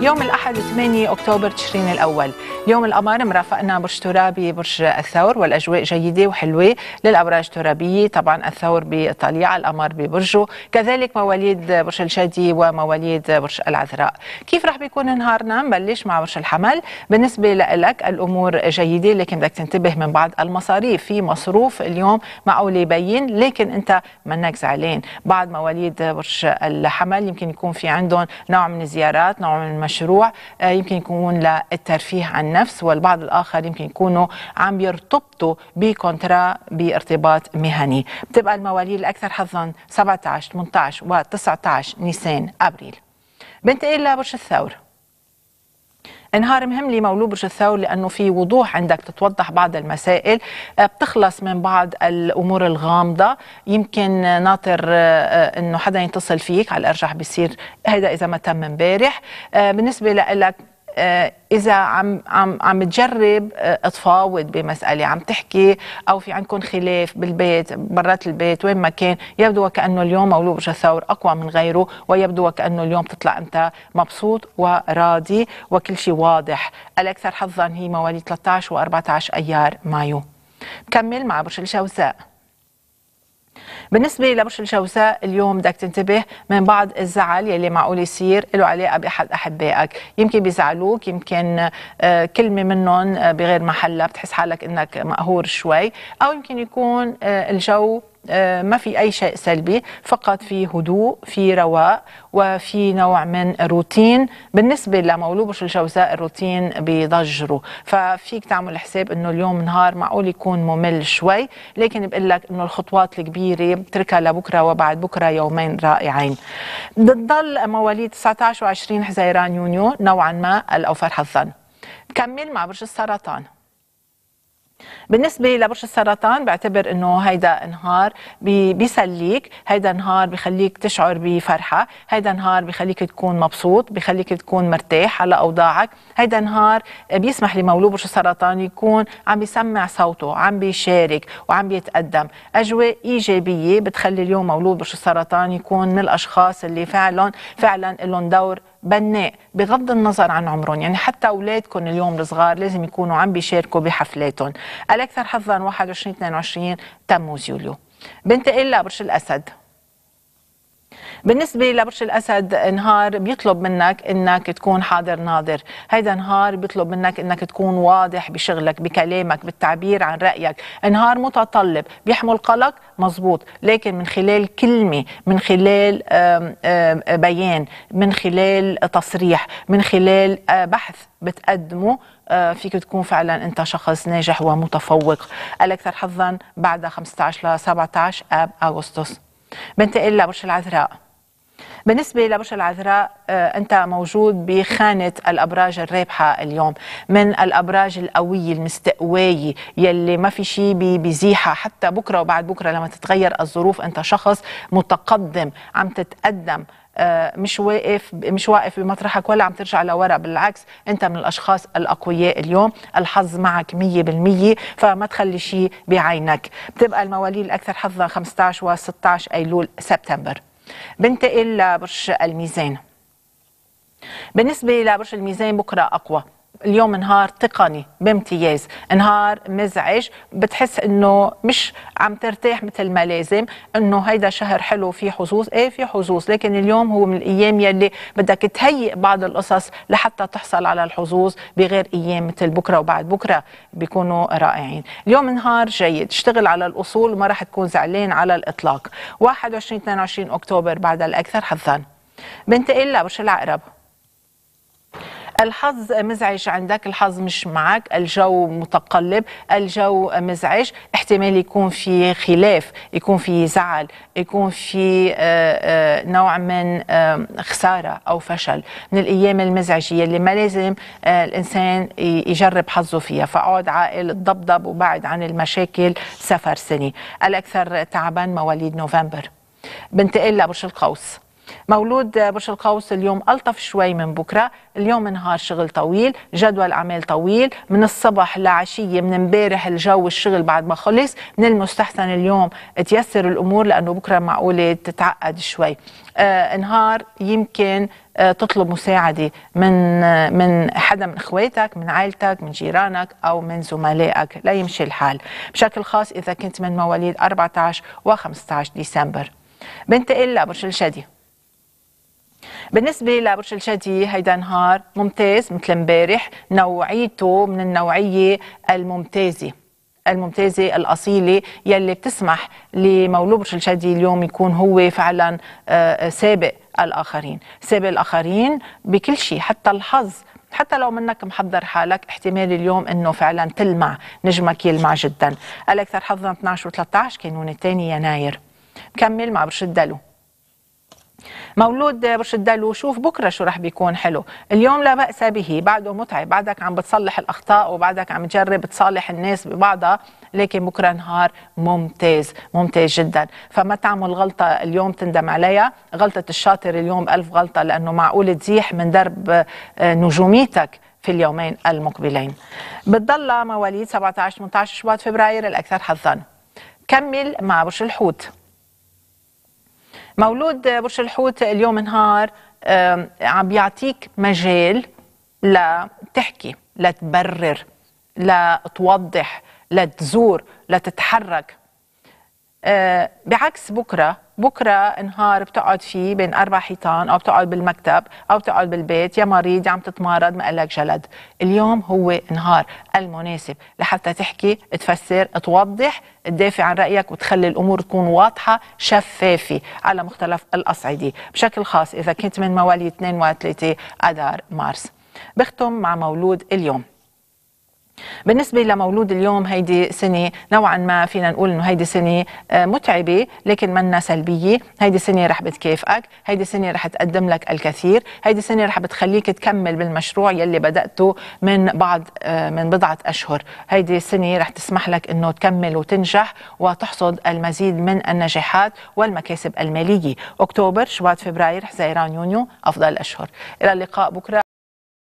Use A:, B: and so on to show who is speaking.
A: يوم الأحد 8 أكتوبر تشرين الأول يوم القمر مرافقنا برج ترابي برج الثور والأجواء جيدة وحلوة للأبراج الترابية طبعا الثور بطليعة القمر ببرجه كذلك مواليد برج الجدي ومواليد برج العذراء كيف رح بيكون نهارنا نبلش مع برج الحمل بالنسبة لك الأمور جيدة لكن بدك تنتبه من بعض المصاريف في مصروف اليوم معقول يبين لكن أنت منك زعلان بعض مواليد برج الحمل يمكن يكون في عندهم نوع من الزيارات نوع من مشروع آه، يمكن يكون للترفيه عن النفس والبعض الآخر يمكن يكونوا عم يرتبطوا بكونترا بارتباط مهني بتبقى المواليد الأكثر حظا 17 18 و 19 نيسان أبريل بنتقل لبرج الثور نهار مهم لمولود برج الثور لانه في وضوح عندك تتوضح بعض المسائل آه، بتخلص من بعض الامور الغامضه يمكن ناطر آه، آه، انه حدا يتصل فيك على الارجح بيصير هذا اذا ما تم امبارح بالنسبه لك آه، اذا عم عم عم تجرب آه، تفاوض بمساله عم تحكي او في عندكم خلاف بالبيت برات البيت وين ما كان يبدو وكانه اليوم مولوج الثور اقوى من غيره ويبدو وكانه اليوم تطلع انت مبسوط وراضي وكل شيء واضح الاكثر حظا هي مواليد 13 و14 ايار مايو بكمل مع برج الجوزاء بالنسبه لبرج الجوزاء اليوم بدك تنتبه من بعض الزعل يلي معقول يصير له علاقه باحد احبائك يمكن بيزعلوك يمكن آه، كلمه منهم آه، بغير محلها بتحس حالك انك مقهور شوي او يمكن يكون آه، الجو آه، ما في أي شيء سلبي فقط في هدوء في رواء وفي نوع من روتين بالنسبة لمولوبش الجوزاء الروتين بضجره ففيك تعمل حساب أنه اليوم نهار معقول يكون ممل شوي لكن بقول لك أنه الخطوات الكبيرة بتركها لبكرة وبعد بكرة يومين رائعين بتضل مواليد 19 و20 حزيران يونيو نوعا ما الأوفر حظا كمل مع برج السرطان بالنسبة لبرج السرطان بعتبر انه هيدا نهار بيسليك هيدا نهار بخليك تشعر بفرحة هيدا نهار بخليك تكون مبسوط بخليك تكون مرتاح على اوضاعك هيدا نهار بيسمح لمولود برج السرطان يكون عم بيسمع صوته عم بيشارك وعم بيتقدم اجواء ايجابية بتخلي اليوم مولود برج السرطان يكون من الاشخاص اللي فعلا فعلا لهم دور بناء بغض النظر عن عمرهم يعني حتى اولادكم اليوم الصغار لازم يكونوا عم بيشاركوا بحفلاتهم الأكثر حظا 21 22 تموز يوليو بنتقل لبرج الأسد بالنسبه لبرج الاسد نهار بيطلب منك انك تكون حاضر ناظر هيدا نهار بيطلب منك انك تكون واضح بشغلك بكلامك بالتعبير عن رايك نهار متطلب بيحمل قلق مظبوط لكن من خلال كلمه من خلال بيان من خلال تصريح من خلال بحث بتقدمه فيك تكون فعلا انت شخص ناجح ومتفوق الاكثر حظا بعد 15 ل 17 اب اغسطس بنتقل لبرج العذراء بالنسبة لبرج العذراء آه، أنت موجود بخانة الأبراج الرابحة اليوم من الأبراج القوية المستقواية يلي ما في شيء بيزيحها حتى بكرة وبعد بكرة لما تتغير الظروف أنت شخص متقدم عم تتقدم آه، مش واقف مش واقف بمطرحك ولا عم ترجع لورا بالعكس انت من الاشخاص الاقوياء اليوم الحظ معك 100% فما تخلي شيء بعينك بتبقى المواليد الاكثر حظا 15 و16 ايلول سبتمبر بنتقل لبرج الميزان بالنسبه لبرج الميزان بكره اقوى اليوم نهار تقني بامتياز نهار مزعج بتحس انه مش عم ترتاح مثل ما لازم انه هيدا شهر حلو في حظوظ ايه في حظوظ لكن اليوم هو من الايام يلي بدك تهيئ بعض القصص لحتى تحصل على الحظوظ بغير ايام مثل بكره وبعد بكره بيكونوا رائعين اليوم نهار جيد اشتغل على الاصول وما راح تكون زعلان على الاطلاق 21 22 اكتوبر بعد الاكثر حظا بنتقل لبرج العقرب الحظ مزعج عندك الحظ مش معك الجو متقلب الجو مزعج احتمال يكون في خلاف يكون في زعل يكون في آه، آه، نوع من خسارة أو فشل من الأيام المزعجية اللي ما لازم آه، الإنسان يجرب حظه فيها فقعد عاقل ضبضب وبعد عن المشاكل سفر سني الأكثر تعبان مواليد نوفمبر بنتقل لبرج القوس مولود برج القوس اليوم ألطف شوي من بكرة اليوم نهار شغل طويل جدول أعمال طويل من الصبح لعشية من امبارح الجو الشغل بعد ما خلص من المستحسن اليوم تيسر الأمور لأنه بكرة معقولة تتعقد شوي آه نهار يمكن آه تطلب مساعدة من آه من حدا من اخواتك من عائلتك من جيرانك أو من زملائك لا يمشي الحال بشكل خاص إذا كنت من مواليد 14 و 15 ديسمبر بنتقل لبرج الشدي بالنسبه لبرج الجدي هيدا نهار ممتاز مثل امبارح نوعيته من النوعيه الممتازه الممتازة الأصيلة يلي بتسمح لمولود برج الجدي اليوم يكون هو فعلا آه، آه، سابق الآخرين سابق الآخرين بكل شيء حتى الحظ حتى لو منك محضر حالك احتمال اليوم انه فعلا تلمع نجمك يلمع جدا الاكثر حظا 12 و13 كانون الثاني يناير بكمل مع برج الدلو مولود الدلو شوف بكره شو رح بيكون حلو اليوم لا باس به بعده متعب بعدك عم بتصلح الاخطاء وبعدك عم تجرب تصالح الناس ببعضها لكن بكره نهار ممتاز ممتاز جدا فما تعمل غلطه اليوم تندم عليها غلطه الشاطر اليوم ألف غلطه لانه معقول تزيح من درب آه، نجوميتك في اليومين المقبلين بتضل مواليد 17 18 شباط فبراير الاكثر حظا كمل مع برج الحوت مولود برج الحوت اليوم نهار عم بيعطيك مجال لتحكي لتبرر لتوضح لتزور لتتحرك آه، بعكس بكره بكره نهار بتقعد فيه بين اربع حيطان او بتقعد بالمكتب او بتقعد بالبيت يا مريض عم تتمرض ما لك جلد اليوم هو نهار المناسب لحتى تحكي تفسر توضح تدافع عن رايك وتخلي الامور تكون واضحه شفافه على مختلف الاصعده بشكل خاص اذا كنت من مواليد 2 و3 اذار مارس بختم مع مولود اليوم بالنسبة لمولود اليوم هيدي سنة نوعا ما فينا نقول إنه هيدي سنة آه، متعبة لكن منا سلبية هيدي سنة رح بتكافئك هيدي سنة رح تقدم لك الكثير هيدي سنة رح بتخليك تكمل بالمشروع يلي بدأته من بعد آه، من بضعة أشهر هيدي السنة رح تسمح لك إنه تكمل وتنجح وتحصد المزيد من النجاحات والمكاسب المالية أكتوبر شباط فبراير حزيران يونيو أفضل الأشهر إلى اللقاء بكرة